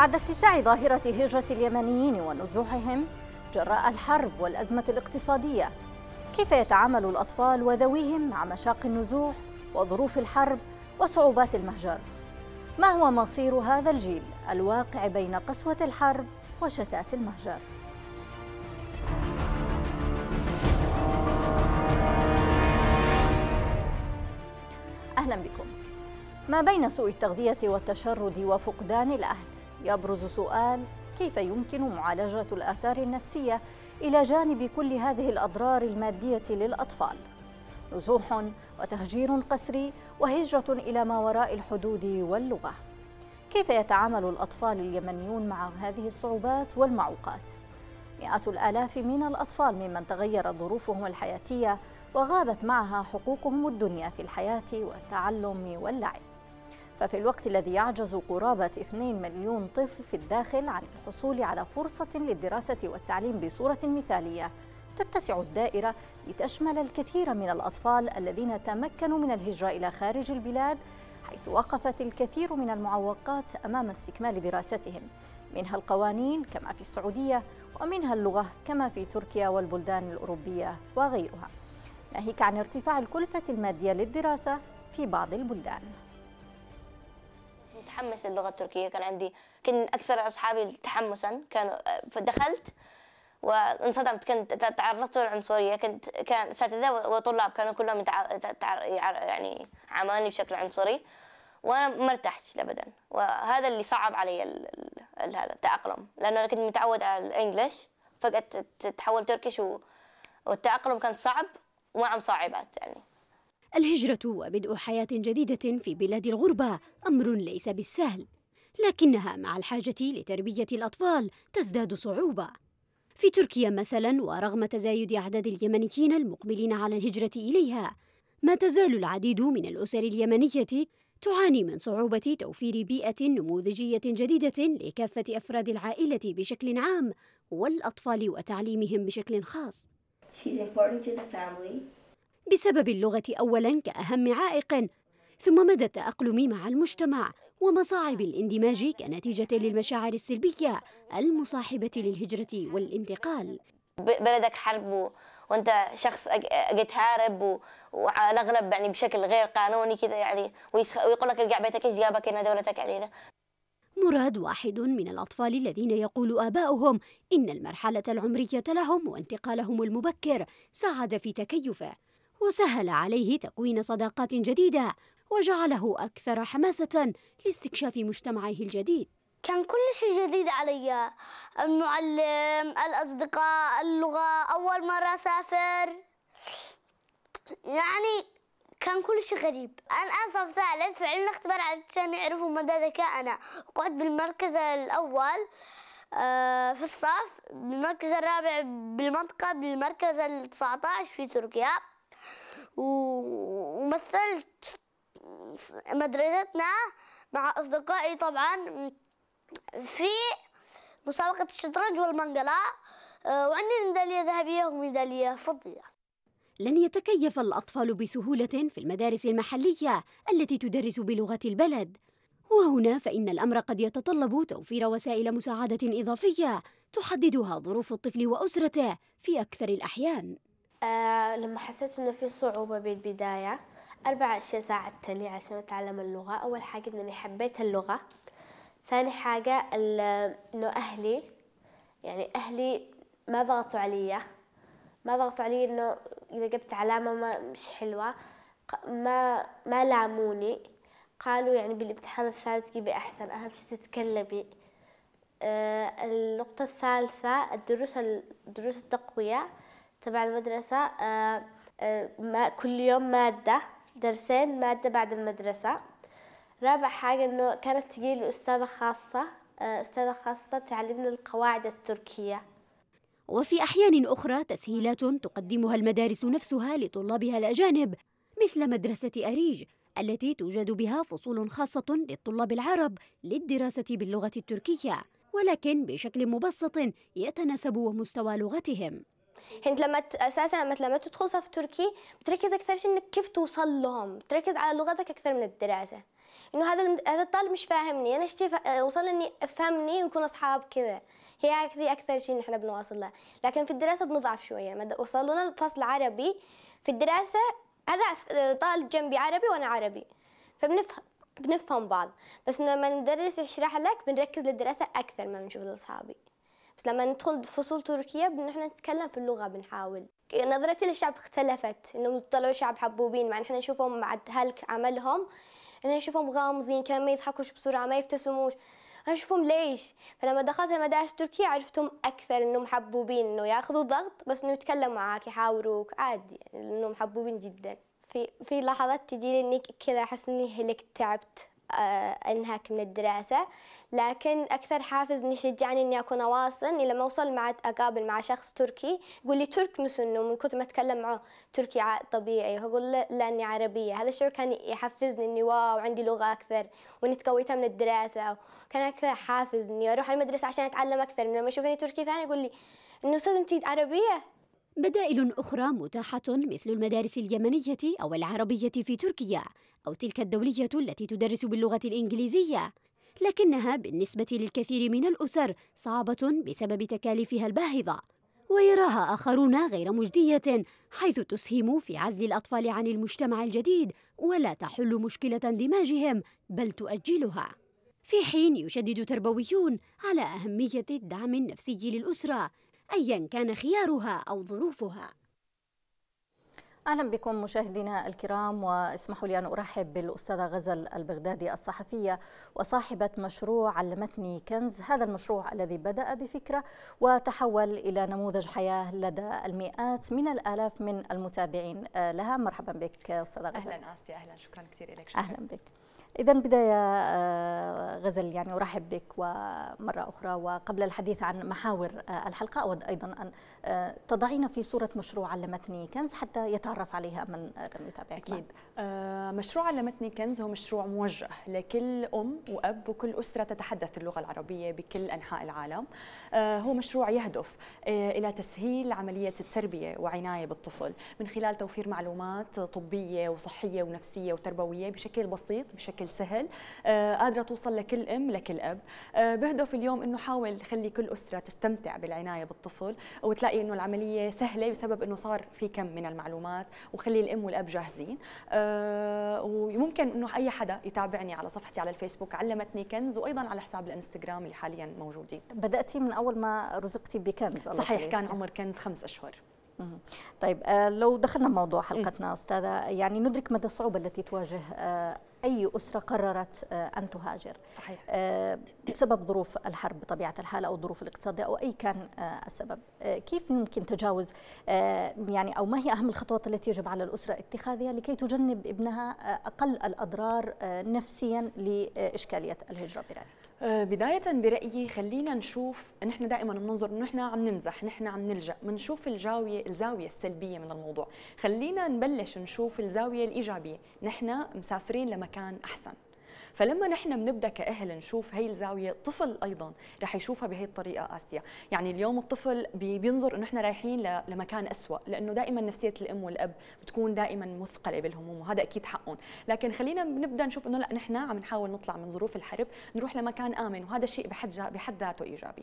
بعد اتساع ظاهرة هجرة اليمنيين ونزوحهم جراء الحرب والأزمة الاقتصادية كيف يتعامل الأطفال وذويهم مع مشاق النزوح وظروف الحرب وصعوبات المهجر ما هو مصير هذا الجيل الواقع بين قسوة الحرب وشتات المهجر أهلا بكم ما بين سوء التغذية والتشرد وفقدان الأهل يبرز سؤال كيف يمكن معالجة الآثار النفسية إلى جانب كل هذه الأضرار المادية للأطفال نزوح وتهجير قسري وهجرة إلى ما وراء الحدود واللغة كيف يتعامل الأطفال اليمنيون مع هذه الصعوبات والمعوقات؟ مئات الآلاف من الأطفال ممن تغيرت ظروفهم الحياتية وغابت معها حقوقهم الدنيا في الحياة والتعلم واللعب ففي الوقت الذي يعجز قرابة 2 مليون طفل في الداخل عن الحصول على فرصة للدراسة والتعليم بصورة مثالية تتسع الدائرة لتشمل الكثير من الأطفال الذين تمكنوا من الهجرة إلى خارج البلاد حيث وقفت الكثير من المعوقات أمام استكمال دراستهم منها القوانين كما في السعودية ومنها اللغة كما في تركيا والبلدان الأوروبية وغيرها ناهيك عن ارتفاع الكلفة المادية للدراسة في بعض البلدان متحمس للغه التركيه كان عندي كان اكثر اصحابي تحمسا كانوا آه، فدخلت وانصدمت كنت تعرضت للعنصريه كنت كان اساتذه وطلاب كانوا كلهم يعني عاملني بشكل عنصري وانا ما ارتحتش ابدا وهذا اللي صعب علي هذا التاقلم لان انا كنت متعود على الانجليش فجاه تحول تركيش والتاقلم كان صعب ومع مصاعبات يعني الهجرة وبدء حياة جديدة في بلاد الغربة أمر ليس بالسهل، لكنها مع الحاجة لتربية الأطفال تزداد صعوبة. في تركيا مثلا ورغم تزايد أعداد اليمنيين المقبلين على الهجرة إليها، ما تزال العديد من الأسر اليمنية تعاني من صعوبة توفير بيئة نموذجية جديدة لكافة أفراد العائلة بشكل عام والأطفال وتعليمهم بشكل خاص. She's important to the family. بسبب اللغة أولا كأهم عائق ثم مدى التأقلم مع المجتمع ومصاعب الاندماج كنتيجة للمشاعر السلبية المصاحبة للهجرة والانتقال بلدك حرب وانت شخص قد هارب وعلى الاغلب يعني بشكل غير قانوني كذا يعني ويقول لك ارجع بيتك ايش جابك هنا دولتك علينا يعني؟ مراد واحد من الأطفال الذين يقول ابائهم إن المرحلة العمرية لهم وانتقالهم المبكر ساعد في تكيفه وسهل عليه تكوين صداقات جديدة وجعله أكثر حماسة لاستكشاف مجتمعه الجديد كان كل شيء جديد علي المعلم الأصدقاء اللغة أول مرة أسافر يعني كان كل شيء غريب أنا صف ثالث فعلنا اختبار الثاني يعرفوا مدى ذكائنا وقعدت بالمركز الأول آه، في الصف بالمركز الرابع بالمنطقة بالمركز ال 19 في تركيا ومثلت مدرستنا مع أصدقائي طبعا في مسابقة الشطرنج والمنقلة وعندي ميدالية ذهبية وميدالية فضية لن يتكيف الأطفال بسهولة في المدارس المحلية التي تدرس بلغة البلد وهنا فإن الأمر قد يتطلب توفير وسائل مساعدة إضافية تحددها ظروف الطفل وأسرته في أكثر الأحيان آه لما حسيت انه في صعوبه بالبدايه اربع اشياء ساعدتني عشان اتعلم اللغه اول حاجه انني حبيت اللغه ثاني حاجه انه اهلي يعني اهلي ما ضغطوا علي ما ضغطوا علي انه اذا جبت علامه ما مش حلوه ما ما لاموني قالوا يعني بالامتحان الثالث جيبي احسن اهم شيء تتكلمي آه النقطه الثالثه الدروس الدروس التقويه تبع المدرسة آه، آه، ما كل يوم مادة درسين مادة بعد المدرسة رابع حاجة إنه كانت تجيلي أستاذة خاصة آه، أستاذة خاصة تعلمنا القواعد التركية وفي أحيان أخرى تسهيلات تقدمها المدارس نفسها لطلابها الأجانب مثل مدرسة أريج التي توجد بها فصول خاصة للطلاب العرب للدراسة باللغة التركية ولكن بشكل مبسط يتناسب مستوى لغتهم انت لما اساسا لما لما تدخل صف تركي بتركز اكثر شيء انك كيف توصل لهم بتركز على لغتك اكثر من الدراسه انه هذا هذا الطالب مش فاهمني انا اشتي آه، وصل اني افهمني ونكون اصحاب كذا هي هذه اكثر شيء نحن بنواصل له لكن في الدراسه بنضعف شويه لما وصلنا الفصل عربي في الدراسه هذا آه، طالب جنبي عربي وانا عربي فبنفهم بنفهم بعض بس لما المدرس يشرح لك بنركز للدراسه اكثر ما بنشوف لاصحابي بس لما ندخل فصول تركية بنحن نتكلم في اللغة بنحاول نظرتي للشعب اختلفت انهم طلعوا شعب حبوبين مع ان احنا نشوفهم بعد هلك عملهم انا نشوفهم غامضين كانوا ما يضحكوش بسرعة ما يبتسموش اشوفهم نشوفهم ليش فلما دخلت المدارس التركية عرفتهم اكثر انهم حبوبين انه ياخذوا ضغط بس انه يتكلموا معاك يحاوروك عادي يعني انهم حبوبين جدا في في لحظات تجيني اني كذا احس اني هلكت تعبت آه، انهاك من الدراسة لكن أكثر حافز يشجعني إني أكون أواصل إني لما أوصل مع أقابل مع شخص تركي يقول لي ترك مسن من كثر ما أتكلم معه تركي طبيعي وأقول له لاني عربية هذا الشعور كان يحفزني إني واو عندي لغة أكثر وإني تقويتها من الدراسة كان أكثر حافز إني أروح المدرسة عشان أتعلم أكثر من لما يشوفني تركي ثاني يقول لي إنه أستاذ أنت عربية بدائل أخرى متاحة مثل المدارس اليمنية أو العربية في تركيا أو تلك الدولية التي تدرس باللغة الإنجليزية لكنها بالنسبة للكثير من الأسر صعبة بسبب تكاليفها الباهظة ويراها آخرون غير مجدية حيث تسهم في عزل الأطفال عن المجتمع الجديد ولا تحل مشكلة اندماجهم بل تؤجلها في حين يشدد تربويون على أهمية الدعم النفسي للأسرة أيا كان خيارها أو ظروفها اهلا بكم مشاهدينا الكرام واسمحوا لي ان ارحب بالاستاذه غزل البغدادي الصحفيه وصاحبه مشروع علمتني كنز هذا المشروع الذي بدا بفكره وتحول الى نموذج حياه لدى المئات من الالاف من المتابعين آه، لها مرحبا بك استاذه غزل اهلا اسيا اهلا شكرا كثير لك شكرا. اهلا بك إذا بداية آه، غزل يعني أرحب بك ومرة أخرى وقبل الحديث عن محاور آه، الحلقة أود أيضا أن آه، تضعينا في صورة مشروع علمتني كنز حتى يتعرف عليها من لم يتابعك أكيد آه، مشروع علمتني كنز هو مشروع موجه لكل أم وأب وكل أسرة تتحدث اللغة العربية بكل أنحاء العالم آه، هو مشروع يهدف إلى تسهيل عملية التربية وعناية بالطفل من خلال توفير معلومات طبية وصحية ونفسية وتربوية بشكل بسيط بشكل سهل قادرة توصل لكل أم لكل أب بهدف اليوم أنه حاول خلي كل أسرة تستمتع بالعناية بالطفل وتلاقي بتلاقي انه العمليه سهله بسبب انه صار في كم من المعلومات وخلي الام والاب جاهزين أه وممكن انه اي حدا يتابعني على صفحتي على الفيسبوك علمتني كنز وايضا على حساب الانستغرام اللي حاليا موجودين بداتي من اول ما رزقتي بكنز صحيح كان عمر كنز خمس اشهر طيب آه، لو دخلنا موضوع حلقتنا استاذه يعني ندرك مدى الصعوبه التي تواجه آه، أي أسرة قررت آه، أن تهاجر صحيح. آه، بسبب ظروف الحرب بطبيعة الحال أو الظروف الاقتصادية أو أي كان آه، السبب كيف ممكن تجاوز يعني أو ما هي أهم الخطوات التي يجب على الأسرة اتخاذها لكي تجنب ابنها أقل الأضرار نفسيا لإشكالية الهجرة برأيك آه، بداية برأيي خلينا نشوف نحن دائما بننظر نحن عم نمزح، نحن عم نلجأ، بنشوف الجاوية الزاوية السلبية من الموضوع، خلينا نبلش نشوف الزاوية الإيجابية، نحن مسافرين لمكان أحسن. فلما نحن بنبدا كاهل نشوف هي الزاويه طفل ايضا رح يشوفها بهي الطريقه قاسيه يعني اليوم الطفل بينظر انه احنا رايحين لمكان اسوا لانه دائما نفسيه الام والاب بتكون دائما مثقله بالهموم وهذا اكيد حقهم لكن خلينا نبدا نشوف انه لا نحن عم نحاول نطلع من ظروف الحرب نروح لمكان امن وهذا الشيء بحد بحد ذاته ايجابي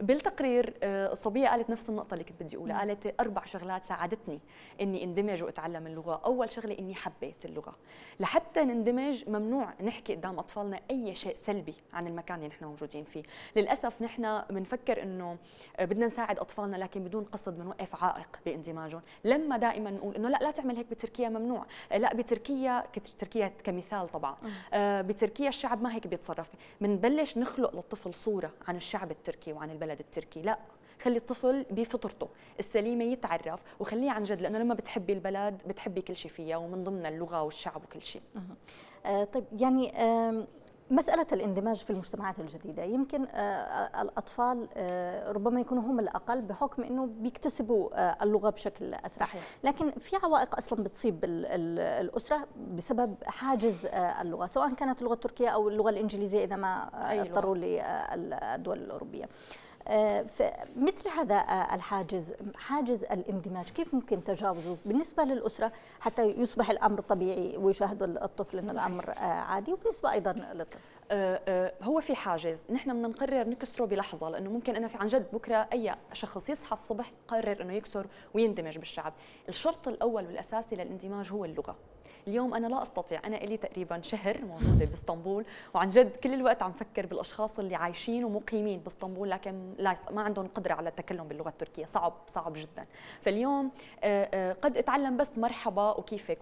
بالتقرير الصبيه آه، قالت نفس النقطه اللي كنت بدي اقولها قالت اربع شغلات ساعدتني اني اندمج واتعلم اللغه اول شغله اني حبيت اللغه لحتى نندمج ممنوع نحكي قدام اطفالنا اي شيء سلبي عن المكان اللي نحن موجودين فيه للاسف نحن بنفكر انه بدنا نساعد اطفالنا لكن بدون قصد بنوقف عائق باندماجهم لما دائما نقول انه لا لا تعمل هيك بتركيا ممنوع لا بتركيا تركيا كمثال طبعا آه، بتركيا الشعب ما هيك بيتصرف بنبلش نخلق للطفل صوره عن الشعب التركي وعن البلد التركي لا خلي الطفل بفطرته السليمه يتعرف وخليه عن جد لانه لما بتحبي البلد بتحبي كل شيء فيها ومن ضمن اللغه والشعب وكل شيء آه، طيب يعني مسألة الاندماج في المجتمعات الجديدة يمكن آه، الأطفال آه، ربما يكونوا هم الأقل بحكم أنه بيكتسبوا اللغة بشكل أسرع لكن في عوائق أصلا بتصيب الأسرة بسبب حاجز اللغة سواء كانت اللغة التركية أو اللغة الإنجليزية إذا ما أيوة. اضطروا للدول الأوروبية آه، مثل هذا آه، الحاجز حاجز الاندماج كيف ممكن تجاوزه بالنسبة للأسرة حتى يصبح الأمر طبيعي ويشاهد الطفل أن الأمر آه، عادي وبالنسبة أيضا للطفل هو في حاجز نحن بدنا نقرر نكسره بلحظه لانه ممكن انا في عن جد بكره اي شخص يصحى الصبح قرر انه يكسر ويندمج بالشعب الشرط الاول والاساسي للاندماج هو اللغه اليوم انا لا استطيع انا لي تقريبا شهر موجوده باسطنبول وعن جد كل الوقت عم فكر بالاشخاص اللي عايشين ومقيمين باسطنبول لكن لا ما عندهم قدره على التكلم باللغه التركيه صعب صعب جدا فاليوم آه، آه، قد اتعلم بس مرحبا وكيفك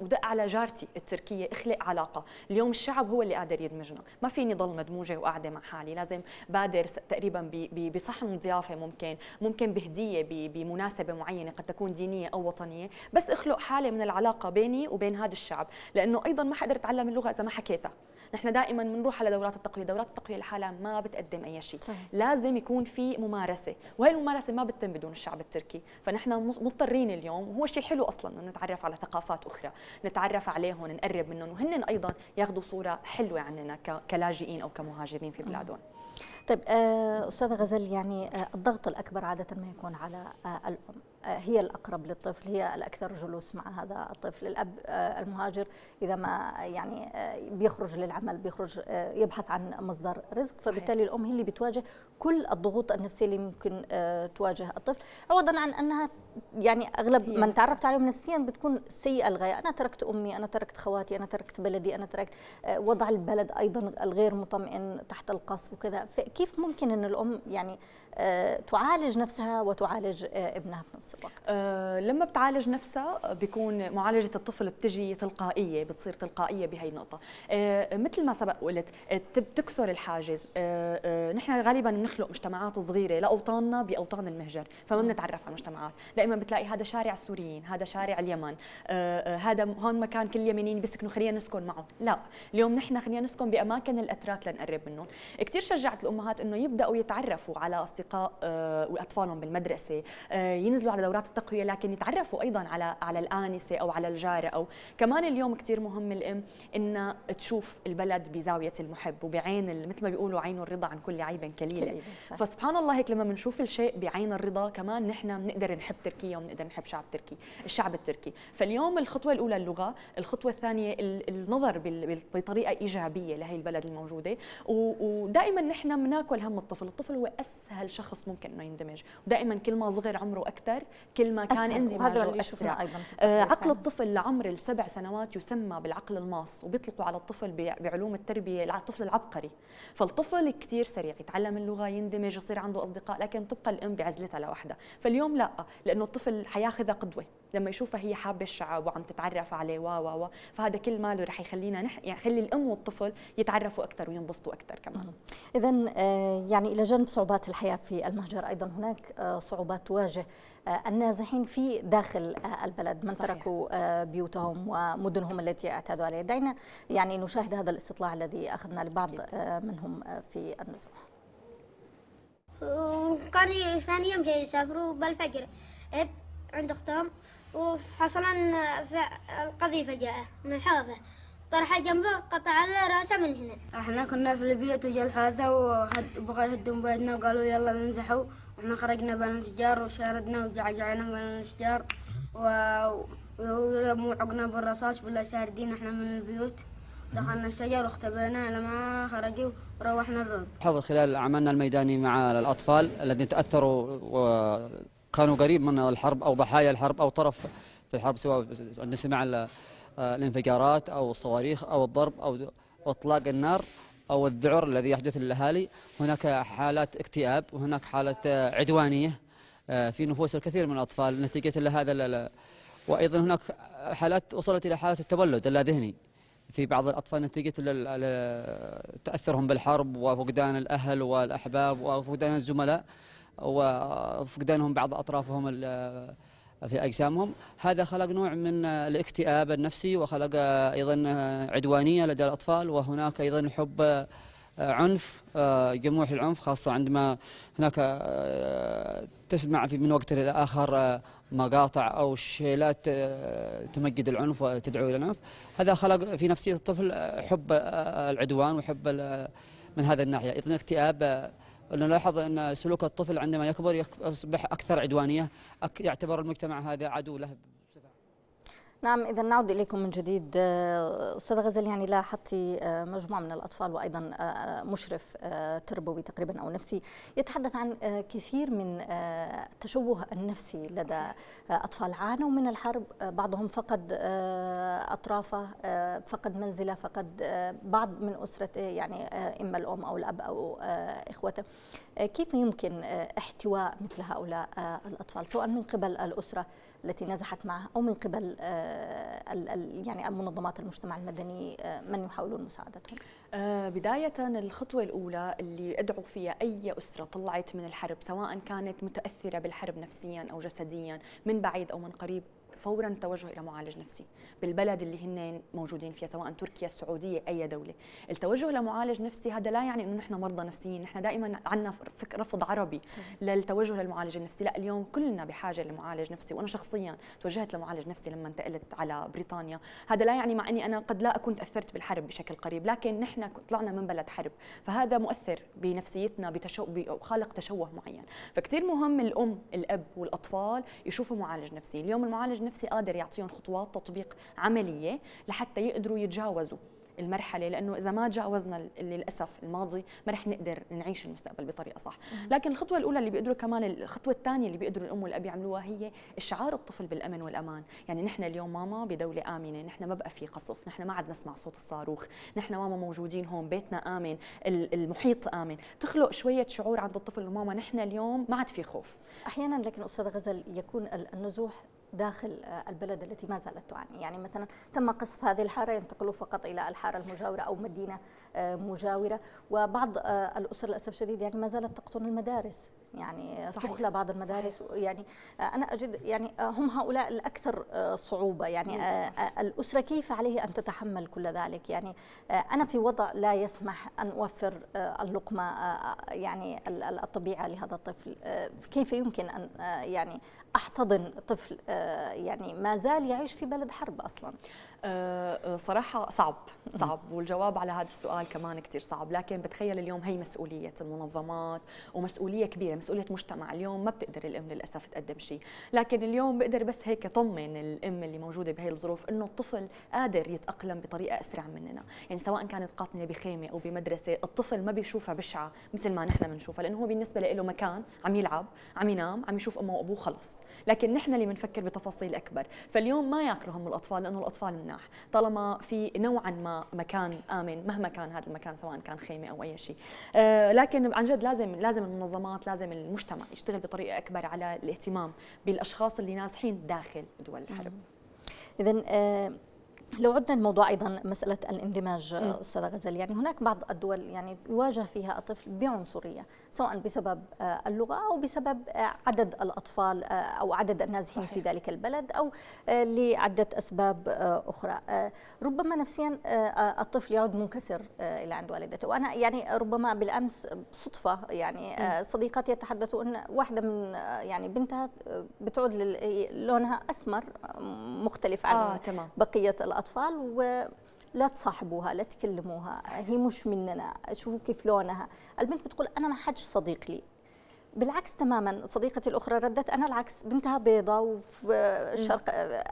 ودق على جارتي التركيه اخلق علاقه اليوم الشعب هو اللي قادر يدمجنا ما فيني ضل مدموجه وقاعده مع حالي لازم بادر تقريبا بصحن ضيافه ممكن ممكن بهديه بمناسبه معينه قد تكون دينيه او وطنيه بس اخلق حاله من العلاقه بيني وبين هذا الشعب لانه ايضا ما حقدر اتعلم اللغه اذا ما حكيتها نحن دائما بنروح على دورات التقويه دورات التقويه لحالها ما بتقدم اي شيء صحيح. لازم يكون في ممارسه وهي الممارسه ما بتتم بدون الشعب التركي فنحن مضطرين اليوم وهو شيء حلو اصلا انه نتعرف على ثقافات اخرى نتعرف عليهم نقرب منهم وهن ايضا ياخذوا صوره حلوه عننا كلاجئين او كمهاجرين في بلادهم طيب آه، استاذه غزل يعني آه، الضغط الاكبر عاده ما يكون على آه، الام آه، هي الأقرب للطفل هي الأكثر جلوس مع هذا الطفل الأب آه، المهاجر إذا ما آه، يعني بيخرج للعمل بيخرج يبحث عن مصدر رزق فبالتالي الأم هي اللي بتواجه كل الضغوط النفسيه اللي ممكن آه، تواجه الطفل عوضا عن انها يعني اغلب من تعرفت عليهم نفسيا بتكون سيئه الغايه انا تركت امي انا تركت خواتي انا تركت بلدي انا تركت آه، وضع البلد ايضا الغير مطمئن تحت القصف وكذا فكيف ممكن ان الام يعني آه، تعالج نفسها وتعالج ابنها في نفس الوقت لما بتعالج نفسها بيكون معالجه الطفل بتجي تلقائيه بتصير تلقائيه بهي النقطه مثل ما سبق قلت بتكسر الحاجز نحن غالبا نخلق مجتمعات صغيره لاوطاننا باوطان المهجر فما بنتعرف على المجتمعات دائما بتلاقي هذا شارع السوريين هذا شارع اليمن آه, آه، هذا هون مكان كل اليمنيين بيسكنوا خلينا نسكن معه لا اليوم نحن خلينا نسكن باماكن الاتراك لنقرب منهم كثير شجعت الامهات انه يبداوا يتعرفوا على اصدقاء آه واطفالهم بالمدرسه آه ينزلوا على دورات التقويه لكن يتعرفوا ايضا على على الانسه او على الجاره او كمان اليوم كثير مهم الام انها تشوف البلد بزاويه المحب وبعين مثل ما بيقولوا عين الرضا عن كل عيب كليله فسبحان الله هيك لما بنشوف الشيء بعين الرضا كمان نحن بنقدر نحب تركيا وبنقدر نحب شعب تركي الشعب التركي فاليوم الخطوه الاولى اللغه الخطوه الثانيه النظر بطريقه ايجابيه لهي البلد الموجوده ودائما نحن بناكل هم الطفل الطفل هو اسهل شخص ممكن انه يندمج ودائما كل ما صغر عمره اكثر كل ما كان اندماجه اسرع ايضا آه، عقل الطفل لعمر السبع سنوات يسمى بالعقل الماص وبيطلقوا على الطفل بعلوم التربيه الطفل العبقري فالطفل كثير سريع يتعلم اللغه يبغى يندمج يصير عنده اصدقاء لكن تبقى الام بعزلتها لوحدها فاليوم لا لانه الطفل حياخذها قدوه لما يشوفها هي حابه الشعب وعم تتعرف عليه و و فهذا كل ماله رح يخلينا نح... يعني يخلي الام والطفل يتعرفوا اكثر وينبسطوا اكثر كمان اذا آه، يعني الى جانب صعوبات الحياه في المهجر ايضا هناك آه، صعوبات تواجه آه، النازحين في داخل البلد من صحيح. تركوا بيوتهم ومدنهم التي اعتادوا عليها دعينا يعني نشاهد هذا الاستطلاع الذي اخذنا لبعض منهم في النزوح وكان ثاني يوم جاي يسافروا بالفجر اب عند اختهم وحصل القضية جاء من حوفه طرحه جنبه قطع على راسه من هنا احنا كنا في البيت وجا الحادثة وبغى يهدون بيتنا وقالوا يلا ننزحوا احنا خرجنا بين الاشجار وشاردنا وجعجعنا بين الاشجار و... ويرموا عقنا بالرصاص ولا شاردين احنا من البيوت دخلنا الشجر واختبئنا لما خرجوا وروحنا الرد حفظ خلال عملنا الميداني مع الأطفال الذين تأثروا وكانوا قريب من الحرب أو ضحايا الحرب أو طرف في الحرب سواء عند سماع الانفجارات أو الصواريخ أو الضرب أو إطلاق النار أو الذعر الذي يحدث للأهالي هناك حالات اكتئاب وهناك حالات عدوانية آه، في نفوس الكثير من الأطفال نتيجة لهذا وأيضا هناك حالات وصلت إلى حالة التبلد اللاذهني في بعض الأطفال نتيجة تأثرهم بالحرب وفقدان الأهل والأحباب وفقدان الزملاء وفقدانهم بعض أطرافهم في أجسامهم هذا خلق نوع من الاكتئاب النفسي وخلق أيضا عدوانية لدى الأطفال وهناك أيضا حب آه، عنف آه، جموح العنف خاصة عندما هناك آه، تسمع في من وقت لآخر مقاطع أو شيلات تمجد العنف وتدعو إلى العنف هذا خلق في نفسية الطفل حب العدوان وحب من هذا الناحية أيضا اكتئاب نلاحظ أن سلوك الطفل عندما يكبر يصبح أكثر عدوانية يعتبر المجتمع هذا عدو له نعم اذا نعود اليكم من جديد آه، استاذ غزل يعني لاحظتي آه، مجموعه من الاطفال وايضا آه، مشرف تربوي تقريبا او نفسي يتحدث عن كثير من التشوه النفسي لدى اطفال عانوا من الحرب بعضهم فقد اطرافه فقد منزله فقد بعض من اسرته يعني اما الام او الاب او اخوته كيف يمكن احتواء مثل هؤلاء الاطفال سواء من قبل الاسره التي نزحت معها او من قبل آه، يعني المنظمات المجتمع المدني آه، من يحاولون مساعدتهم؟ آه، بداية الخطوة الأولى اللي أدعو فيها أي أسرة طلعت من الحرب سواء كانت متأثرة بالحرب نفسيا أو جسديا من بعيد أو من قريب فورا التوجه الى معالج نفسي بالبلد اللي هن موجودين فيها سواء تركيا السعوديه اي دوله التوجه لمعالج نفسي هذا لا يعني انه نحن مرضى نفسيين نحن دائما عندنا رفض عربي صحيح. للتوجه للمعالج النفسي لا اليوم كلنا بحاجه لمعالج نفسي وانا شخصيا توجهت لمعالج نفسي لما انتقلت على بريطانيا هذا لا يعني مع اني انا قد لا اكون تاثرت بالحرب بشكل قريب لكن نحن طلعنا من بلد حرب فهذا مؤثر بنفسيتنا بتشو... بخالق تشوه معين فكتير مهم الام الاب والاطفال يشوفوا معالج نفسي اليوم المعالج نفسي قادر يعطيهم خطوات تطبيق عمليه لحتى يقدروا يتجاوزوا المرحله لانه اذا ما تجاوزنا للاسف الماضي ما رح نقدر نعيش المستقبل بطريقه صح لكن الخطوه الاولى اللي بيقدروا كمان الخطوه الثانيه اللي بيقدروا الام والاب يعملوها هي اشعار الطفل بالامن والامان يعني نحن اليوم ماما بدوله امنه نحن ما بقى في قصف نحن ما عاد نسمع صوت الصاروخ نحن ماما موجودين هون بيتنا امن المحيط امن تخلق شويه شعور عند الطفل انه ماما نحن اليوم ما عاد في خوف احيانا لكن استاذ غزل يكون النزوح داخل البلد التي ما زالت تعاني يعني مثلا تم قصف هذه الحارة ينتقلوا فقط إلى الحارة المجاورة أو مدينة آه، مجاورة وبعض آه، الأسر للأسف الشديد يعني ما زالت تقطن المدارس يعني صحيح. تخلى بعض المدارس صحيح. يعني انا اجد يعني هم هؤلاء الاكثر صعوبه يعني صحيح. آه، آه، الاسره كيف عليه ان تتحمل كل ذلك يعني آه، انا في وضع لا يسمح ان اوفر اللقمه يعني الطبيعه لهذا الطفل كيف يمكن ان يعني احتضن طفل يعني ما زال يعيش في بلد حرب اصلا آه، آه، صراحه صعب صعب والجواب على هذا السؤال كمان كثير صعب لكن بتخيل اليوم هي مسؤوليه المنظمات ومسؤوليه كبيره مسؤوليه مجتمع اليوم ما بتقدر الام للاسف تقدم شيء لكن اليوم بقدر بس هيك طمن الام اللي موجوده بهي الظروف انه الطفل قادر يتاقلم بطريقه اسرع مننا يعني سواء كانت قاطنه بخيمه او بمدرسه الطفل ما بيشوفها بشعه مثل ما نحن بنشوفها لانه هو بالنسبه له مكان عم يلعب عم ينام عم يشوف امه وابوه خلص لكن نحن اللي بنفكر بتفاصيل اكبر فاليوم ما ياكلوا هم الاطفال لانه الاطفال مناح طالما في نوعا ما مكان امن مهما كان هذا المكان سواء كان خيمه او اي شيء آه، لكن عن جد لازم لازم المنظمات لازم المجتمع يشتغل بطريقه اكبر على الاهتمام بالاشخاص اللي نازحين داخل دول الحرب اذا آه، لو عدنا الموضوع ايضا مساله الاندماج آه، استاذه غزال يعني هناك بعض الدول يعني يواجه فيها الطفل بعنصريه سواء بسبب آه، اللغه او بسبب آه، عدد الاطفال او عدد النازحين صحيح. في ذلك البلد او لعده اسباب اخرى ربما نفسيا الطفل يعود منكسر الى عند والدته وانا يعني ربما بالامس صدفه يعني صديقاتي يتحدثوا ان واحده من يعني بنتها بتعود لونها اسمر مختلف عن آه، تمام. بقيه الأطفال الأطفال ولا تصاحبوها لا تكلموها هي مش مننا شوفوا كيف لونها البنت بتقول أنا ما حدش صديق لي بالعكس تماما صديقتي الاخرى ردت انا العكس بنتها بيضاء وفي شرق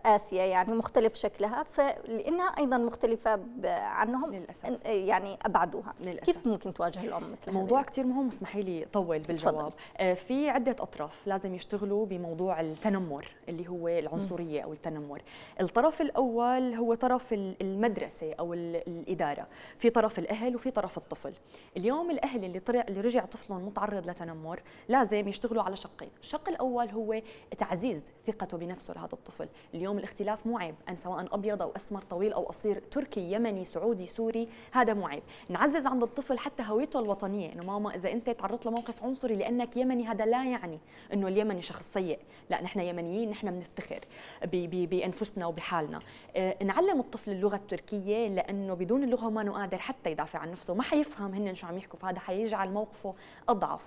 اسيا يعني مختلف شكلها فلانها ايضا مختلفه عنهم للأسف. يعني ابعدوها للأسف. كيف ممكن تواجه الام مثل موضوع كثير مهم اسمحي لي طول بالجواب تفضل. آه، في عده اطراف لازم يشتغلوا بموضوع التنمر اللي هو العنصريه او التنمر الطرف الاول هو طرف المدرسه او الاداره في طرف الاهل وفي طرف الطفل اليوم الاهل اللي طلع اللي رجع طفلهم متعرض لتنمر لازم يشتغلوا على شقين الشق الأول هو تعزيز ثقته بنفسه لهذا الطفل اليوم الاختلاف مو عيب أن سواء أبيض أو أسمر طويل أو قصير تركي يمني سعودي سوري هذا مو عيب نعزز عند الطفل حتى هويته الوطنية إنه ماما إذا أنت تعرضت لموقف عنصري لأنك يمني هذا لا يعني إنه اليمني شخص سيء لا نحن يمنيين نحن بنفتخر بأنفسنا وبحالنا اه نعلم الطفل اللغة التركية لأنه بدون اللغة ما قادر حتى يدافع عن نفسه ما حيفهم هن شو عم يحكوا فهذا حيجعل موقفه أضعف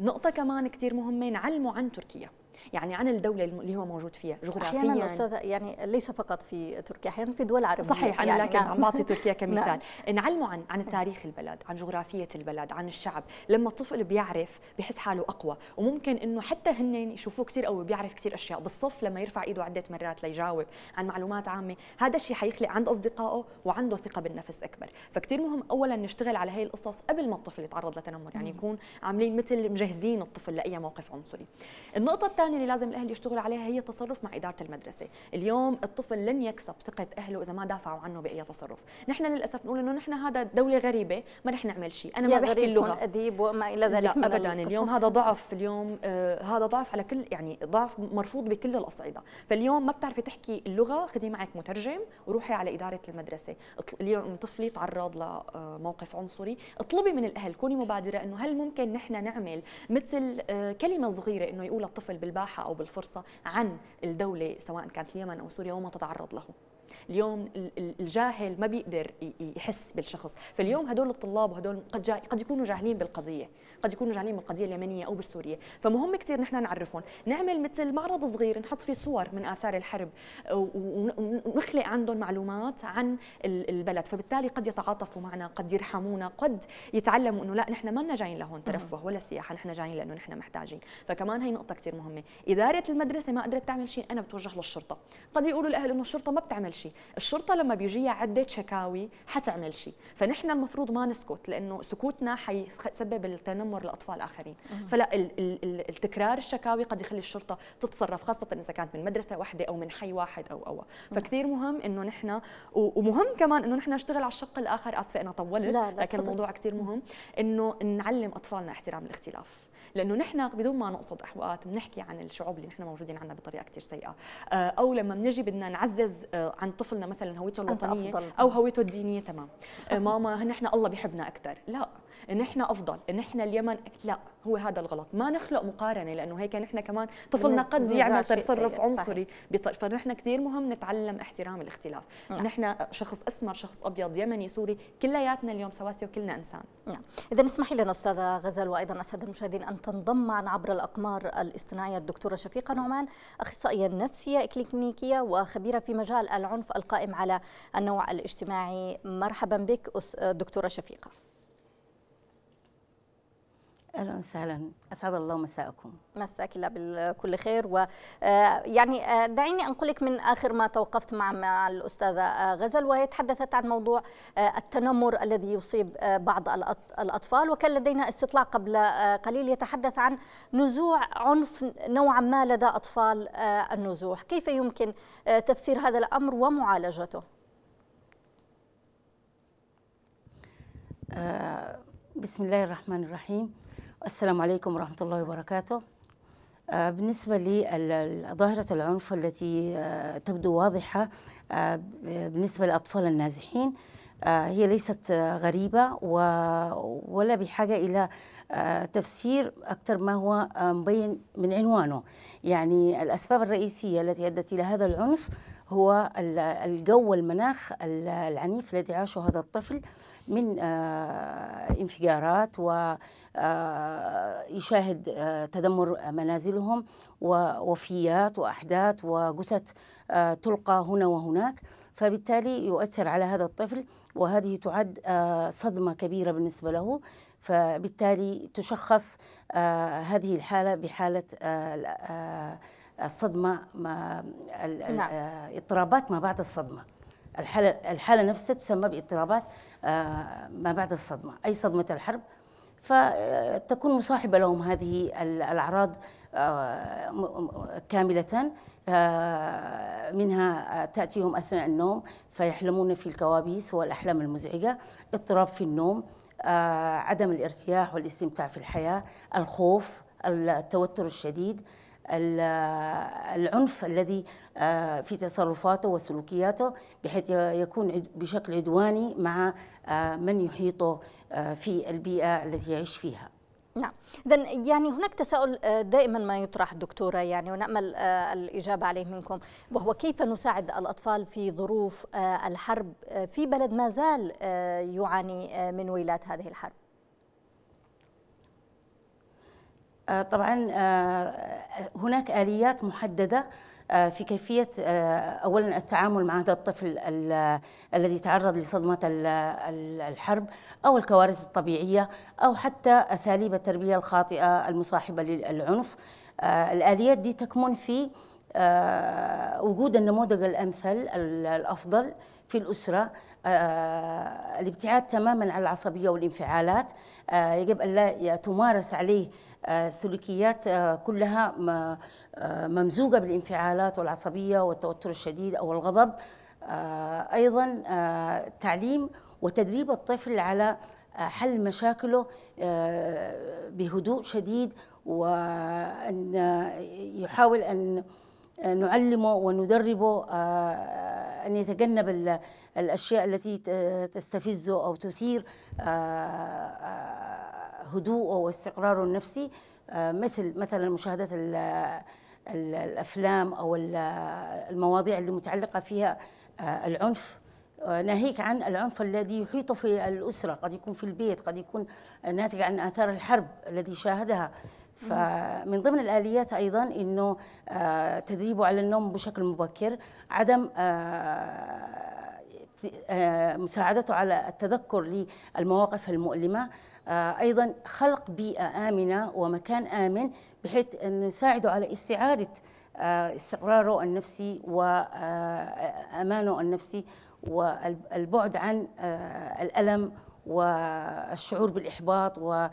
نقطة كمان كمان كتير مهمة نعلمه عن تركيا يعني عن الدوله اللي هو موجود فيها جغرافيا احيانا استاذ يعني ليس فقط في تركيا احيانا في دول عربيه صحيح انا يعني لكن نعم. عم بعطي تركيا نعم. كمثال نعلمه عن عن تاريخ البلد عن جغرافيه البلد عن الشعب لما الطفل بيعرف بحس حاله اقوى وممكن انه حتى هن يشوفوه كثير قوي بيعرف كثير اشياء بالصف لما يرفع ايده عده مرات ليجاوب عن معلومات عامه هذا الشيء حيخلق عند اصدقائه وعنده ثقه بالنفس اكبر فكثير مهم اولا نشتغل على هي القصص قبل ما الطفل يتعرض لتنمر يعني يكون عاملين مثل مجهزين الطفل لاي موقف عنصري النقطه الثانيه اللي لازم الاهل يشتغل عليها هي التصرف مع اداره المدرسه اليوم الطفل لن يكسب ثقه اهله اذا ما دافعوا عنه باي تصرف نحن للاسف نقول انه نحن هذا دوله غريبه ما رح نعمل شيء انا ما بحكي اللغه اديب وما الى ذلك لا ابدا يعني اليوم هذا ضعف اليوم آه هذا ضعف على كل يعني ضعف مرفوض بكل الاصعده فاليوم ما بتعرفي تحكي اللغه خذي معك مترجم وروحي على اداره المدرسه اليوم طفلي تعرض لموقف آه، عنصري اطلبي من الاهل كوني مبادره انه هل ممكن نحن نعمل مثل آه كلمه صغيره انه يقولها الطفل بالبلد بالإباحة أو بالفرصة عن الدولة سواء كانت اليمن أو سوريا وما تتعرض له اليوم الجاهل ما بيقدر يحس بالشخص فاليوم هدول الطلاب وهدول قد, قد يكونوا جاهلين بالقضية قد يكونوا جعانين من القضيه اليمنيه او بالسوريه فمهم كثير نحن نعرفهم نعمل مثل معرض صغير نحط فيه صور من اثار الحرب ونخلق عندهم معلومات عن البلد فبالتالي قد يتعاطفوا معنا قد يرحمونا قد يتعلموا انه لا نحن ما لنا جايين لهون ترفه ولا سياحه نحن جايين لانه نحن محتاجين فكمان هي نقطه كثير مهمه اداره المدرسه ما قدرت تعمل شيء انا بتوجه للشرطه قد يقولوا الاهل انه الشرطه ما بتعمل شيء الشرطه لما بيجيها عده شكاوي حتعمل شيء فنحن المفروض ما نسكت لانه سكوتنا حيسبب التنمر تنمر لاطفال اخرين فلا ال ال التكرار الشكاوي قد يخلي الشرطه تتصرف خاصه اذا كانت من مدرسه واحده او من حي واحد او او فكثير مهم انه نحن ومهم كمان انه نحن نشتغل على الشق الاخر اسفه انا طولت لا لا لكن الموضوع كثير مهم انه نعلم اطفالنا احترام الاختلاف لانه نحن بدون ما نقصد احوات بنحكي عن الشعوب اللي نحن موجودين عندها بطريقه كثير سيئه آه، او لما بنجي بدنا نعزز آه، عن طفلنا مثلا هويته الوطنيه او هويته الدينيه تمام آه، ماما نحن الله بيحبنا اكثر لا ان احنا افضل ان احنا اليمن لا هو هذا الغلط ما نخلق مقارنه لانه هيك نحن كمان طفلنا قد يعمل تصرف عنصري فنحن كثير مهم نتعلم احترام الاختلاف آه. نحن شخص اسمر شخص ابيض يمني سوري كلياتنا اليوم سواسيه وكلنا انسان نعم. اذا اسمحي لنا استاذه غزال وايضا الساده المشاهدين ان تنضم معنا عبر الاقمار الاصطناعيه الدكتوره شفيقه نعمان اخصائيه نفسيه كلينيكيه وخبيره في مجال العنف القائم على النوع الاجتماعي مرحبا بك دكتوره شفيقه اهلا وسهلا اسعد الله مساءكم مساك الله بكل خير ويعني آه، آه، دعيني انقلك من اخر ما توقفت مع مع الاستاذه آه، غزل وهي تحدثت عن موضوع التنمر الذي يصيب بعض الاطفال وكان لدينا استطلاع قبل قليل يتحدث عن نزوع عنف نوعا ما لدى اطفال النزوح كيف يمكن تفسير هذا الامر ومعالجته بسم الله الرحمن الرحيم السلام عليكم ورحمة الله وبركاته آه، بالنسبة لظاهرة العنف التي آه، تبدو واضحة آه، بالنسبة للأطفال النازحين هي ليست غريبة ولا بحاجة إلى تفسير أكثر ما هو مبين من عنوانه يعني الأسباب الرئيسية التي أدت إلى هذا العنف هو الجو والمناخ العنيف الذي عاشه هذا الطفل من آه، انفجارات ويشاهد آه، آه، تدمر منازلهم ووفيات وأحداث وجثث تلقى هنا وهناك فبالتالي يؤثر على هذا الطفل وهذه تعد صدمة كبيرة بالنسبة له فبالتالي تشخص هذه الحالة بحالة الصدمه ما نعم. آه، اضطرابات ما بعد الصدمه الحاله الحاله نفسها تسمى باضطرابات آه، ما بعد الصدمه اي صدمه الحرب فتكون آه، مصاحبه لهم هذه الاعراض كامله منها تاتيهم اثناء النوم فيحلمون في الكوابيس والاحلام المزعجه اضطراب في النوم عدم الارتياح والاستمتاع في الحياه الخوف التوتر الشديد العنف الذي آه، في تصرفاته وسلوكياته بحيث يكون بشكل عدواني مع آه، من يحيطه آه، في البيئة التي يعيش فيها نعم إذا يعني هناك تساؤل دائما ما يطرح دكتورة يعني ونأمل الإجابة عليه منكم وهو كيف نساعد الأطفال في ظروف الحرب في بلد ما زال يعاني من ويلات هذه الحرب آه، طبعا آه، هناك آليات محددة آه، في كيفية أولا التعامل مع هذا الطفل الذي تعرض لصدمة الحرب أو الكوارث الطبيعية أو حتى أساليب التربية الخاطئة المصاحبة للعنف الآليات دي تكمن في وجود النموذج الأمثل الأفضل في الأسرة الابتعاد تماما عن العصبية والانفعالات يجب أن لا تمارس عليه سلوكيات آه، كلها آه، ممزوجة بالانفعالات والعصبية والتوتر الشديد أو الغضب آه، أيضا تعليم وتدريب الطفل على حل مشاكله بهدوء شديد وأن يحاول أن نعلمه وندربه أن يتجنب الأشياء التي تستفزه أو تثير هدوءه واستقراره النفسي آه، مثل مثلا مشاهده الافلام او المواضيع اللي متعلقه فيها آه، العنف آه، ناهيك عن العنف الذي يحيط في الاسره قد يكون في البيت قد يكون ناتج عن اثار الحرب الذي شاهدها فمن ضمن الاليات ايضا انه تدريبه على النوم بشكل مبكر عدم آه، مساعدته على التذكر للمواقف المؤلمة آه، أيضا خلق بيئة آمنة ومكان آمن بحيث أن يساعده على استعادة آه، استقراره النفسي وأمانه النفسي والبعد عن الألم والشعور بالإحباط و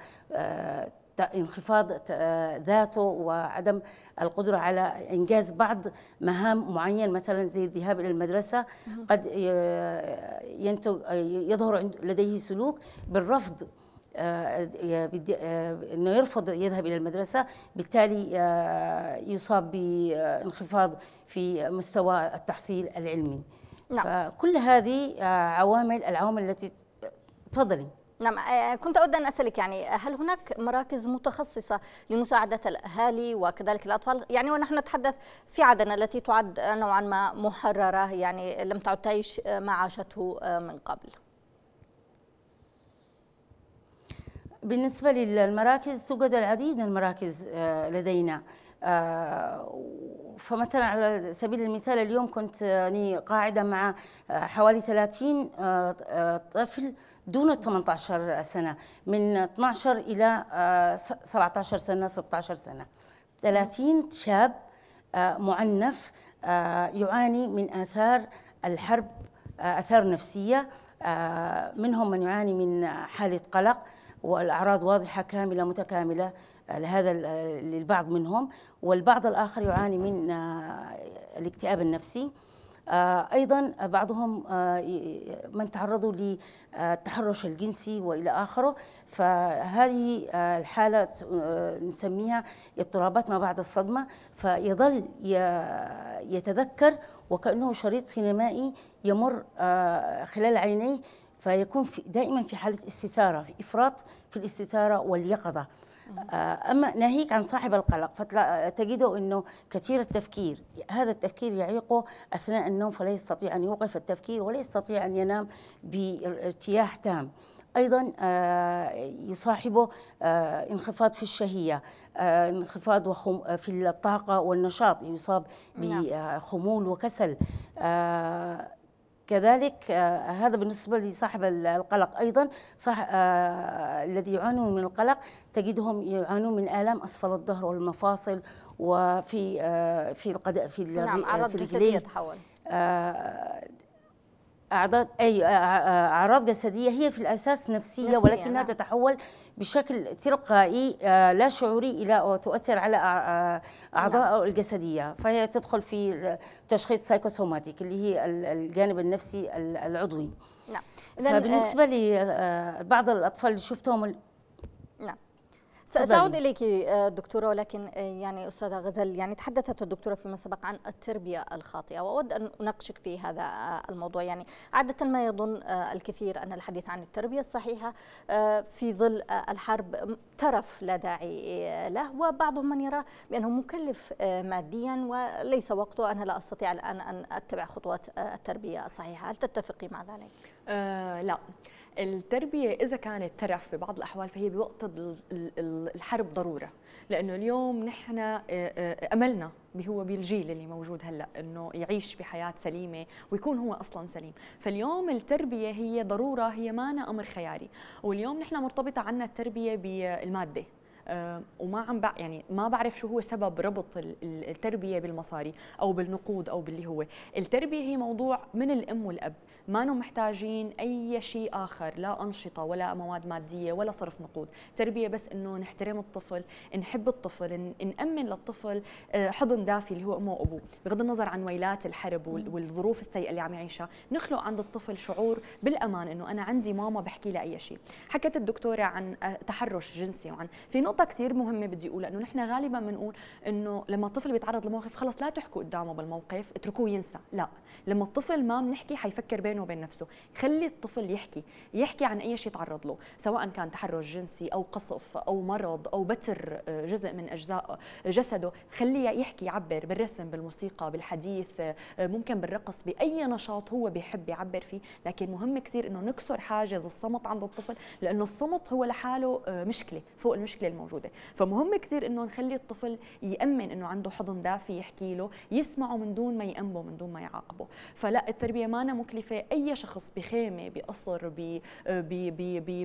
انخفاض ذاته وعدم القدرة على إنجاز بعض مهام معين مثلا زي الذهاب إلى المدرسة قد ينتج يظهر لديه سلوك بالرفض آه، آه، انه يرفض يذهب الى المدرسه بالتالي آه، يصاب بانخفاض في مستوى التحصيل العلمي نعم. فكل هذه عوامل العوامل التي تفضلي نعم آه، آه، كنت أود أن أسألك يعني آه، هل هناك مراكز متخصصة لمساعدة الأهالي وكذلك الأطفال يعني ونحن نتحدث في عدن التي تعد نوعا ما محررة يعني لم تعد تعيش ما عاشته من قبل بالنسبة للمراكز توجد العديد من المراكز لدينا فمثلا على سبيل المثال اليوم كنت قاعدة مع حوالي 30 طفل دون 18 سنة من 12 إلى 17 آه، سنة 16 سنة 30 شاب آه، معنف آه، يعاني من آثار الحرب آثار نفسية منهم من يعاني من حالة قلق والأعراض واضحة كاملة متكاملة لهذا للبعض منهم والبعض الآخر يعاني من الاكتئاب النفسي آه، أيضا بعضهم آه، من تعرضوا للتحرش الجنسي وإلى آخره فهذه آه، الحالة نسميها اضطرابات ما بعد الصدمة فيظل يتذكر وكأنه شريط سينمائي يمر خلال عينيه فيكون دائما في حالة استثارة إفراط في الاستثارة واليقظة آه، أما ناهيك عن صاحب القلق فتجده أنه كثير التفكير هذا التفكير يعيقه أثناء النوم فلا يستطيع أن يوقف التفكير ولا يستطيع أن ينام بارتياح تام ايضا آه، يصاحبه آه، انخفاض في الشهيه انخفاض في الطاقه والنشاط يصاب نعم. بخمول وكسل كذلك آه، هذا بالنسبة لصاحب القلق أيضا صح آه، الذي يعانون من القلق تجدهم يعانون من آلام أسفل الظهر والمفاصل وفي آه، في القد في نعم أعراض اعراض اي اعراض جسديه هي في الاساس نفسيه, نفسية ولكنها نعم. تتحول بشكل تلقائي آه، لا شعوري الى وتؤثر على آه، آه، نعم. اعضاء نعم. الجسديه فهي تدخل في تشخيص سايكوسوماتيك اللي هي الجانب النفسي العضوي نعم فبالنسبه لبعض الاطفال اللي شفتهم سأعود إليك آه، دكتورة ولكن آه، يعني أستاذة غزل يعني تحدثت الدكتورة فيما سبق عن التربية الخاطئة وأود أن أناقشك في هذا آه، الموضوع يعني عادة ما يظن الكثير أن الحديث عن التربية الصحيحة في ظل الحرب ترف لا داعي له وبعضهم من يرى بأنه مكلف ماديا وليس وقته أنا لا أستطيع الآن أن أتبع خطوات التربية الصحيحة هل تتفقي مع ذلك؟ آه لا التربيه اذا كانت ترف ببعض الاحوال فهي بوقت الحرب ضروره لانه اليوم نحن آه، آه، املنا هو بالجيل اللي موجود هلا انه يعيش بحياه سليمه ويكون هو اصلا سليم فاليوم التربيه هي ضروره هي ما أنا امر خياري واليوم نحن مرتبطه عنا التربيه بالماده آه، وما عم بع يعني ما بعرف شو هو سبب ربط التربيه بالمصاري او بالنقود او باللي هو التربيه هي موضوع من الام والاب ما محتاجين اي شيء اخر لا انشطه ولا مواد ماديه ولا صرف نقود تربيه بس انه نحترم الطفل نحب الطفل نامن للطفل آه، حضن دافي اللي هو امه وابوه بغض النظر عن ويلات الحرب والظروف السيئه اللي عم يعيشها نخلق عند الطفل شعور بالامان انه انا عندي ماما بحكي لها اي شيء حكت الدكتوره عن آه، تحرش جنسي وعن في نقطة كثير مهمة بدي أقول لأنه نحن غالبا بنقول إنه لما الطفل بيتعرض لموقف خلص لا تحكوا قدامه بالموقف اتركوه ينسى لا لما الطفل ما بنحكي حيفكر بينه وبين نفسه خلي الطفل يحكي يحكي عن أي شيء تعرض له سواء كان تحرش جنسي أو قصف أو مرض أو بتر آه، جزء من أجزاء جسده خليه يحكي يعبر بالرسم بالموسيقى بالحديث آه، ممكن بالرقص بأي نشاط هو بيحب يعبر فيه لكن مهم كثير إنه نكسر حاجز الصمت عند الطفل لأنه الصمت هو لحاله آه، مشكلة فوق المشكلة الموجودة موجوده فمهم كثير انه نخلي الطفل يامن انه عنده حضن دافي يحكي له يسمعه من دون ما يأنبه من دون ما يعاقبه فلا التربيه ما مكلفه اي شخص بخيمه بقصر ب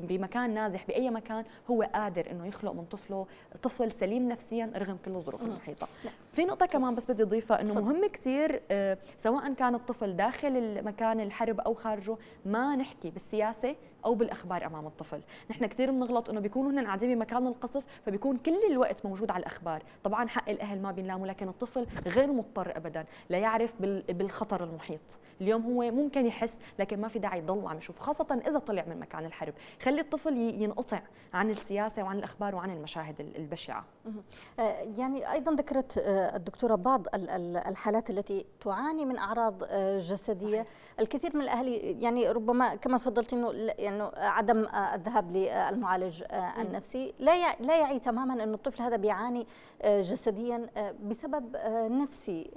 بمكان نازح باي مكان هو قادر انه يخلق من طفله طفل سليم نفسيا رغم كل الظروف المحيطه في نقطه كمان بس بدي اضيفها انه مهم كثير آه، سواء كان الطفل داخل المكان الحرب او خارجه ما نحكي بالسياسه او بالاخبار امام الطفل نحن كثير بنغلط انه بيكونوا هن قاعدين بمكان القصف فبيكون كل الوقت موجود على الاخبار طبعا حق الاهل ما بينلاموا لكن الطفل غير مضطر ابدا لا يعرف بالخطر المحيط اليوم هو ممكن يحس لكن ما في داعي يضل عم يشوف خاصه اذا طلع من مكان الحرب خلي الطفل ينقطع عن السياسه وعن الاخبار وعن المشاهد البشعه آه، يعني ايضا ذكرت آه، الدكتورة بعض الحالات التي تعاني من أعراض آه، جسدية الكثير من الأهالي يعني ربما كما تفضلت أنه يعني عدم آه، الذهاب للمعالج آه، النفسي لا لا يعي تماما انه الطفل هذا بيعاني جسديا بسبب نفسي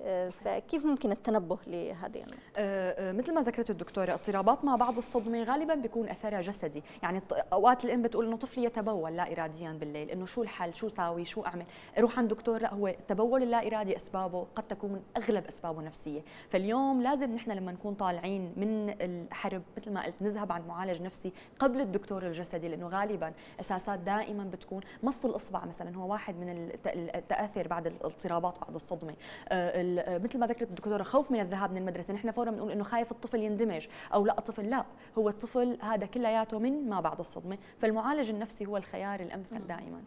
فكيف ممكن التنبه لهذه النقطة؟ مثل ما ذكرت الدكتورة اضطرابات مع بعض الصدمة غالبا بيكون أثرها جسدي يعني أوقات الأم بتقول أنه طفلي يتبول لا إراديا بالليل أنه شو الحل شو ساوي شو أعمل أروح عند دكتور لا هو التبول لا ارادي اسبابه قد تكون اغلب اسبابه نفسيه فاليوم لازم نحن لما نكون طالعين من الحرب مثل ما قلت نذهب عند معالج نفسي قبل الدكتور الجسدي لانه غالبا اساسات دائما بتكون مص الاصبع مثلا هو واحد من التاثر بعد الاضطرابات بعد الصدمه آه، مثل ما ذكرت الدكتوره خوف من الذهاب من المدرسه نحن فورا بنقول انه خايف الطفل يندمج او لا الطفل لا هو الطفل هذا كلياته من ما بعد الصدمه فالمعالج النفسي هو الخيار الامثل دائما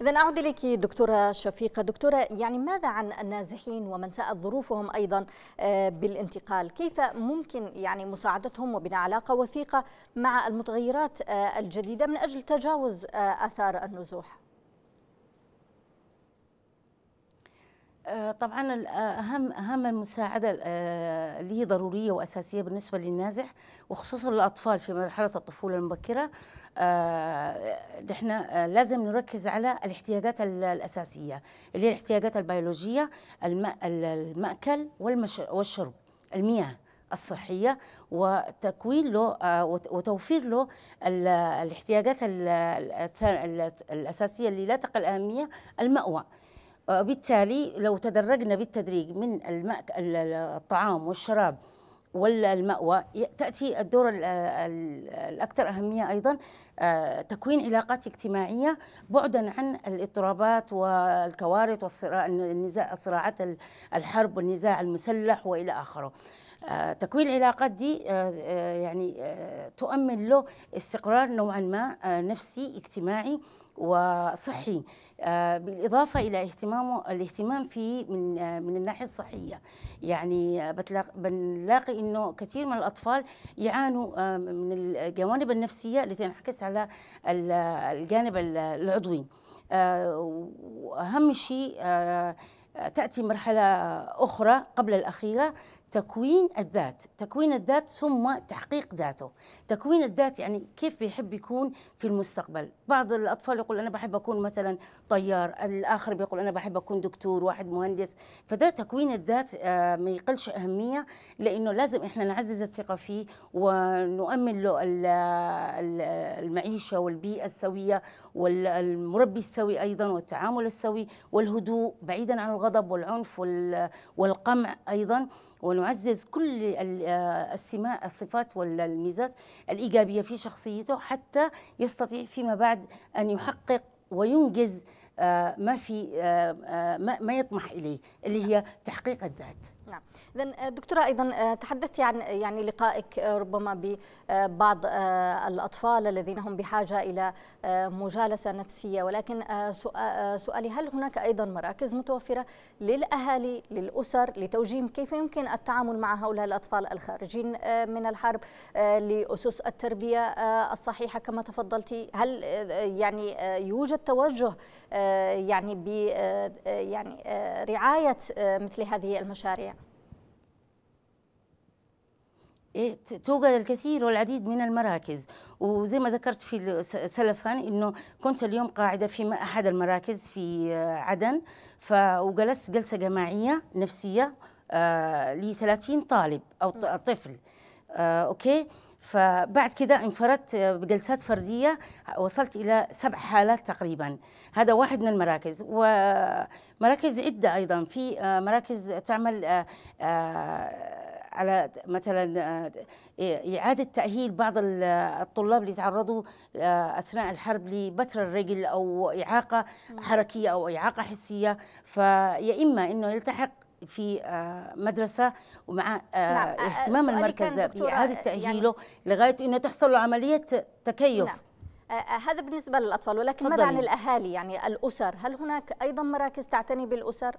اذا اعود اليك دكتوره شفيقه دكتوره يعني ماذا عن النازحين ومن ساءت ظروفهم أيضا آه، بالانتقال كيف ممكن يعني مساعدتهم وبناء علاقة وثيقة مع المتغيرات آه، الجديدة من أجل تجاوز آه، آثار النزوح آه، طبعا آه، اهم اهم المساعده اللي آه، هي ضروريه واساسيه بالنسبه للنازح وخصوصا الاطفال في مرحله الطفوله المبكره نحن لازم نركز على الاحتياجات الاساسيه اللي هي الاحتياجات البيولوجيه الماكل والشرب المياه الصحية وتكوين له وتوفير له الاحتياجات الأساسية اللي لا تقل أهمية المأوى وبالتالي لو تدرجنا بالتدريج من الطعام والشراب والمأوى تأتي الدور الأكثر أهمية أيضا آه، تكوين علاقات اجتماعية بعدا عن الاضطرابات والكوارث والصراع النزاع الصراعات الحرب والنزاع المسلح وإلى آخره آه، تكوين العلاقات دي آه، يعني تؤمن له استقرار نوعا ما نفسي اجتماعي وصحي آه، بالإضافة إلى اهتمامه الاهتمام في من آه، من الناحية الصحية يعني بنلاقي إنه كثير من الأطفال يعانوا آه، من الجوانب النفسية التي تنعكس على الجانب العضوي وأهم شيء تأتي مرحلة أخرى قبل الأخيرة تكوين الذات تكوين الذات ثم تحقيق ذاته التكوين الذاتي يعني كيف بيحب يكون في المستقبل بعض الأطفال يقول أنا بحب أكون مثلا طيار الآخر بيقول أنا بحب أكون دكتور واحد مهندس فده تكوين الذات آه، ما يقلش أهمية لأنه لازم إحنا نعزز الثقة فيه ونؤمن له المعيشة والبيئة السوية والمربي السوي أيضا والتعامل السوي والهدوء بعيدا عن الغضب والعنف والقمع أيضا ونعزز كل آه، السماء الصفات والميزات الإيجابية في شخصيته حتى يستطيع فيما بعد أن يحقق وينجز آه، ما في آه، آه، ما يطمح اليه اللي هي تحقيق الذات نعم اذا آه، دكتوره ايضا آه، تحدثت عن آه، يعني لقائك ربما ببعض الاطفال الذين هم بحاجه الى مجالسه نفسيه ولكن سؤالي هل هناك ايضا مراكز متوفره للاهالي للاسر لتوجيه كيف يمكن التعامل مع هؤلاء الاطفال الخارجين من الحرب لاسس التربيه الصحيحه كما تفضلتي هل يعني يوجد توجه يعني ب يعني رعايه مثل هذه المشاريع إيه، توجد الكثير والعديد من المراكز وزي ما ذكرت في سلفا انه كنت اليوم قاعده في احد المراكز في آه، عدن وجلست جلسه جماعيه نفسيه آه، ل 30 طالب او طفل آه، اوكي فبعد كده انفردت بجلسات فردية وصلت إلى سبع حالات تقريبا هذا واحد من المراكز ومراكز عدة أيضا في مراكز تعمل على مثلا آه، إعادة تأهيل بعض الطلاب اللي تعرضوا آه، أثناء الحرب لبتر الرجل أو إعاقة حركية أو إعاقة حسية فيا إما أنه يلتحق في آه، مدرسة ومع نعم. اهتمام المركز بإعادة يعني تأهيله يعني لغاية أنه تحصل له عملية تكيف نعم. هذا بالنسبة للأطفال ولكن ماذا عن الأهالي يعني الأسر هل هناك أيضا مراكز تعتني بالأسر؟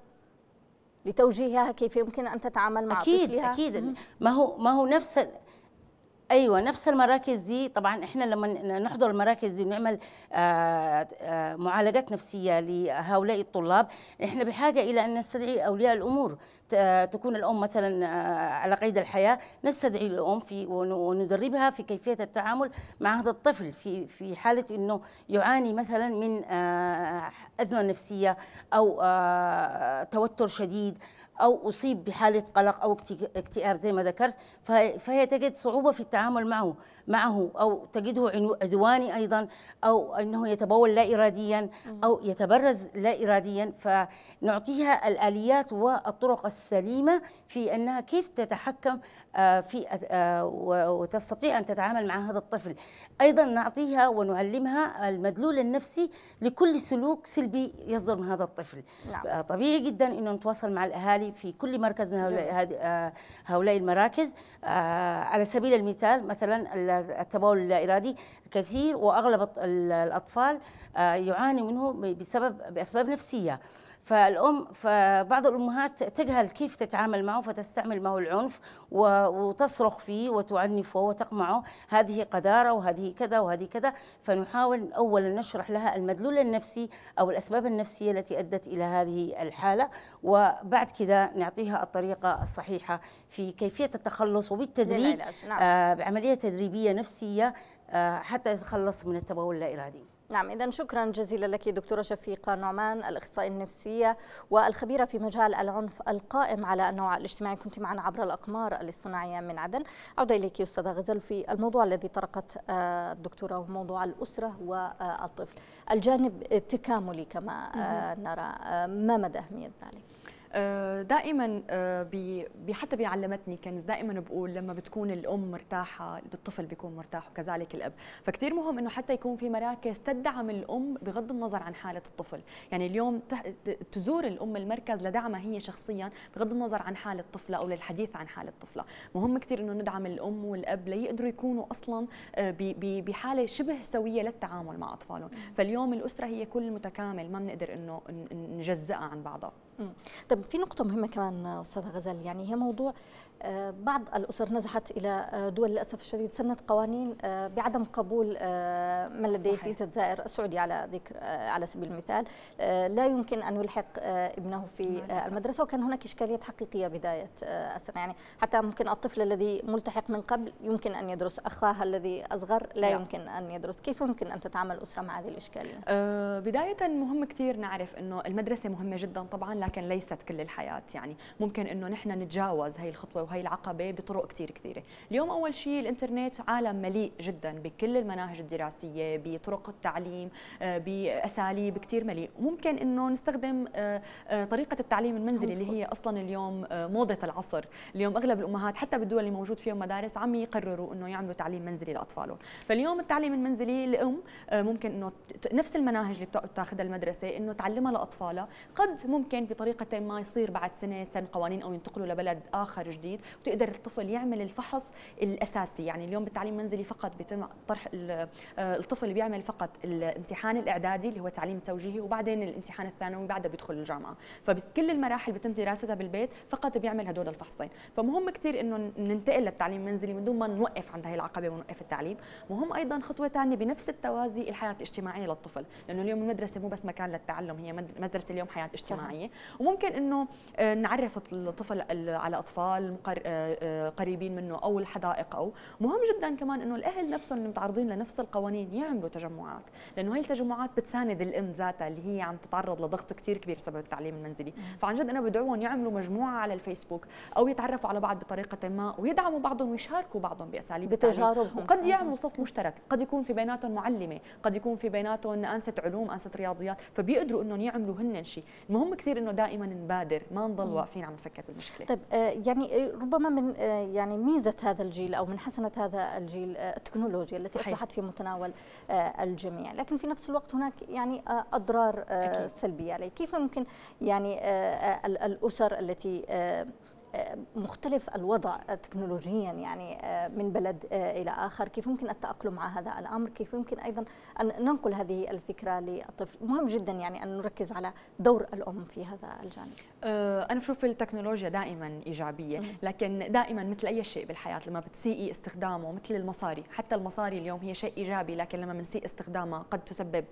لتوجيهها كيف يمكن ان تتعامل مع اكيد طفلها. اكيد ما هو ما هو نفس ايوه نفس المراكز دي طبعا احنا لما نحضر المراكز دي ونعمل آه، آه، معالجات نفسيه لهؤلاء الطلاب احنا بحاجه الى ان نستدعي اولياء الامور تكون الام مثلا آه، على قيد الحياه نستدعي الام في وندربها في كيفيه التعامل مع هذا الطفل في في حاله انه يعاني مثلا من ازمه نفسيه او توتر شديد أو أصيب بحالة قلق أو اكتئاب زي ما ذكرت فهي تجد صعوبة في التعامل معه معه أو تجده عدواني أيضا أو أنه يتبول لا إراديا أو يتبرز لا إراديا فنعطيها الآليات والطرق السليمة في أنها كيف تتحكم آه، في آه، وتستطيع أن تتعامل مع هذا الطفل أيضا نعطيها ونعلمها المدلول النفسي لكل سلوك سلبي يصدر من هذا الطفل نعم. طبيعي جدا أنه نتواصل مع الأهالي في كل مركز من هؤلاء آه، المراكز آه، على سبيل المثال مثلا التبول ارادي كثير وأغلب الأطفال آه، يعاني منه بسبب بأسباب نفسية فالام فبعض الامهات تجهل كيف تتعامل معه فتستعمل معه العنف وتصرخ فيه وتعنفه وتقمعه هذه قذاره وهذه كذا وهذه كذا فنحاول اولا نشرح لها المدلول النفسي او الاسباب النفسيه التي ادت الى هذه الحاله وبعد كذا نعطيها الطريقه الصحيحه في كيفيه التخلص وبالتدريب نعم. آه بعمليه تدريبيه نفسيه آه حتى يتخلص من التبول اللا ارادي نعم إذا شكرا جزيلا لك دكتورة شفيقة نعمان الأخصائية النفسية والخبيرة في مجال العنف القائم على النوع الاجتماعي كنت معنا عبر الأقمار الاصطناعية من عدن أعود إليك أستاذة غزل في الموضوع الذي طرقت الدكتورة آه، وهو موضوع الأسرة والطفل الجانب التكاملي كما آه، نرى آه، ما مدى أهمية ذلك؟ آه، دائما آه، بي حتى بيعلمتني كنز دائما بقول لما بتكون الام مرتاحه الطفل بيكون مرتاح وكذلك الاب فكثير مهم انه حتى يكون في مراكز تدعم الام بغض النظر عن حاله الطفل يعني اليوم تزور الام المركز لدعمها هي شخصيا بغض النظر عن حاله طفلها او للحديث عن حاله طفلها مهم كثير انه ندعم الام والاب ليقدروا يكونوا اصلا آه، بحاله شبه سويه للتعامل مع اطفالهم فاليوم الاسره هي كل متكامل ما بنقدر انه نجزئها عن بعضها طب في نقطة مهمة كمان أستاذة غزال يعني هي موضوع آه، بعض الأسر نزحت إلى آه، دول للأسف الشديد سنت قوانين آه، بعدم قبول من لديه فيزا الجزائر السعودي على ذكر على سبيل المثال لا يمكن أن يلحق ابنه في المدرسة وكان هناك إشكاليات حقيقية بداية السنة يعني حتى ممكن الطفل الذي ملتحق من قبل يمكن أن يدرس أخاه الذي أصغر لا يعني. يمكن أن يدرس كيف يمكن أن تتعامل الأسرة مع هذه الإشكالية؟ أه بداية مهم كثير نعرف أنه المدرسة مهمة جدا طبعا لكن ليست كل الحياة يعني ممكن أنه نحن نتجاوز هي الخطوة وهي العقبه بطرق كثير كثيره اليوم اول شيء الانترنت عالم مليء جدا بكل المناهج الدراسيه بطرق التعليم آه، باساليب كثير مليء ممكن انه نستخدم آه، آه، طريقه التعليم المنزلي اللي هي اصلا اليوم موضه العصر اليوم اغلب الامهات حتى بالدول اللي موجود فيهم مدارس عم يقرروا انه يعملوا تعليم منزلي لاطفالهم فاليوم التعليم المنزلي الام ممكن انه نفس المناهج اللي بتاخذها المدرسه انه تعلمها لاطفالها قد ممكن بطريقه ما يصير بعد سنه سن قوانين او ينتقلوا لبلد اخر جديد وتقدر الطفل يعمل الفحص الاساسي يعني اليوم بالتعليم المنزلي فقط بيتم طرح آه، الطفل بيعمل فقط الامتحان الاعدادي اللي هو تعليم توجيهي وبعدين الامتحان الثانوي بعدها بيدخل الجامعه فبكل المراحل بتم دراستها بالبيت فقط بيعمل هدول الفحصين فمهم كثير انه ننتقل للتعليم المنزلي من دون ما نوقف عند هي العقبه ونوقف التعليم مهم ايضا خطوه ثانيه بنفس التوازي الحياه الاجتماعيه للطفل لانه اليوم المدرسه مو بس مكان للتعلم هي مدرسه اليوم حياه اجتماعيه وممكن انه آه، نعرف الطفل على اطفال آه، آه، قريبين منه او الحدائق او مهم جدا كمان انه الاهل نفسهم اللي متعرضين لنفس القوانين يعملوا تجمعات لانه هي التجمعات بتساند الام ذاتها اللي هي عم تتعرض لضغط كثير كبير بسبب التعليم المنزلي فعن جد انا بدعوهم يعملوا مجموعه على الفيسبوك او يتعرفوا على بعض بطريقه ما ويدعموا بعضهم ويشاركوا بعضهم باساليب بتجاربهم وقد يعملوا صف مشترك قد يكون في بيناتهم معلمه قد يكون في بيناتهم انسه علوم انسه رياضيات فبيقدروا انهم يعملوا هن شيء المهم كثير انه دائما نبادر ما نضل واقفين عم نفكر بالمشكله طيب آه، يعني ربما من آه، يعني ميزه هذا الجيل او من حسنه هذا الجيل آه، التكنولوجيا التي صحيح. اصبحت في متناول آه، الجميع، لكن في نفس الوقت هناك يعني اضرار أكيد. سلبيه عليه، كيف ممكن يعني الاسر التي مختلف الوضع تكنولوجيا يعني آه، من بلد آه، إلى آخر كيف ممكن التأقلم مع هذا الأمر كيف ممكن أيضا أن ننقل هذه الفكرة للطفل مهم جدا يعني أن نركز على دور الأم في هذا الجانب آه، أنا بشوف التكنولوجيا دائما إيجابية لكن دائما مثل أي شيء بالحياة لما بتسيئي استخدامه مثل المصاري حتى المصاري اليوم هي شيء إيجابي لكن لما بنسيء استخدامها قد تسبب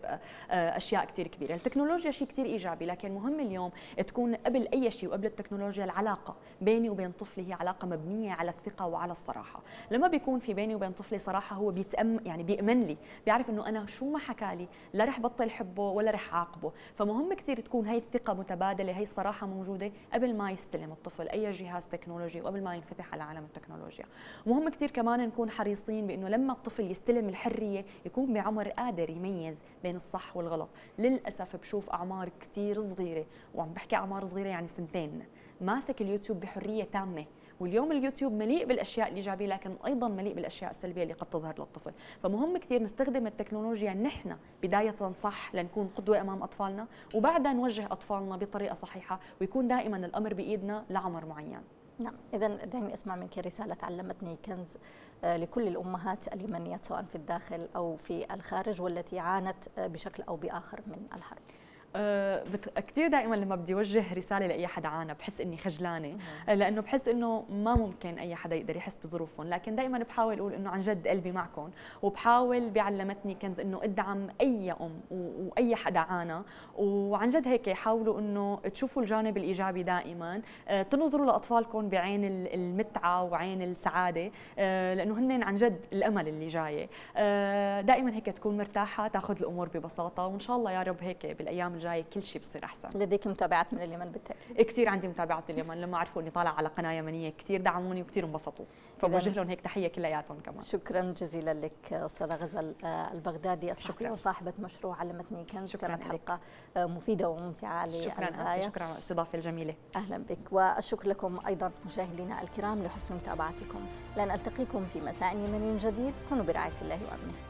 أشياء كثير كبيرة التكنولوجيا شيء كثير إيجابي لكن مهم اليوم تكون قبل أي شيء وقبل التكنولوجيا العلاقة بيني وبين طفلي هي علاقه مبنيه على الثقه وعلى الصراحه لما بيكون في بيني وبين طفلي صراحه هو بيتأم يعني بيأمن لي بيعرف انه انا شو ما حكى لي لا رح بطل حبه ولا رح عاقبه فمهم كثير تكون هي الثقه متبادله هي الصراحه موجوده قبل ما يستلم الطفل اي جهاز تكنولوجي وقبل ما ينفتح على عالم التكنولوجيا مهم كثير كمان نكون حريصين بانه لما الطفل يستلم الحريه يكون بعمر قادر يميز بين الصح والغلط للاسف بشوف اعمار كثير صغيره وعم بحكي اعمار صغيره يعني سنتين ماسك اليوتيوب بحريه تامه واليوم اليوتيوب مليء بالاشياء الايجابيه لكن ايضا مليء بالاشياء السلبيه اللي قد تظهر للطفل فمهم كثير نستخدم التكنولوجيا نحن بدايه صح لنكون قدوه امام اطفالنا وبعدها نوجه اطفالنا بطريقه صحيحه ويكون دائما الامر بايدنا لعمر معين نعم اذا دعني اسمع منك رساله علمتني كنز آه، لكل الامهات اليمنيات سواء في الداخل او في الخارج والتي عانت آه، بشكل او باخر من الحرب آه، كثير دائما لما بدي اوجه رساله لاي حدا عانى بحس اني خجلانه آه، لانه بحس انه ما ممكن اي حدا يقدر يحس بظروفهم لكن دائما بحاول اقول انه عن جد قلبي معكم وبحاول بعلمتني كنز انه ادعم اي ام واي حدا عانى وعن جد هيك حاولوا انه تشوفوا الجانب الايجابي دائما آه، تنظروا لاطفالكم بعين المتعه وعين السعاده لانه هن عن جد الامل اللي جايه دائما هيك تكون مرتاحه تاخذ الامور ببساطه وان شاء الله يا رب هيك بالايام الجاي كل شيء بصير احسن لديك متابعات من اليمن بالتاكيد كثير عندي متابعات من اليمن لما عرفوا اني طالعه على قناه يمنيه كثير دعموني وكثير انبسطوا فبوجه لهم هيك تحيه كلياتهم كمان شكرا جزيلا لك استاذه غزل آه، البغدادي الصحفيه وصاحبه مشروع علمتني كنز كانت حلقه آه، مفيده وممتعه شكرا شكرا على الاستضافه الجميله اهلا بك والشكر لكم ايضا مشاهدينا الكرام لحسن متابعتكم لن التقيكم في مساء يمني جديد كونوا برعايه الله وامنه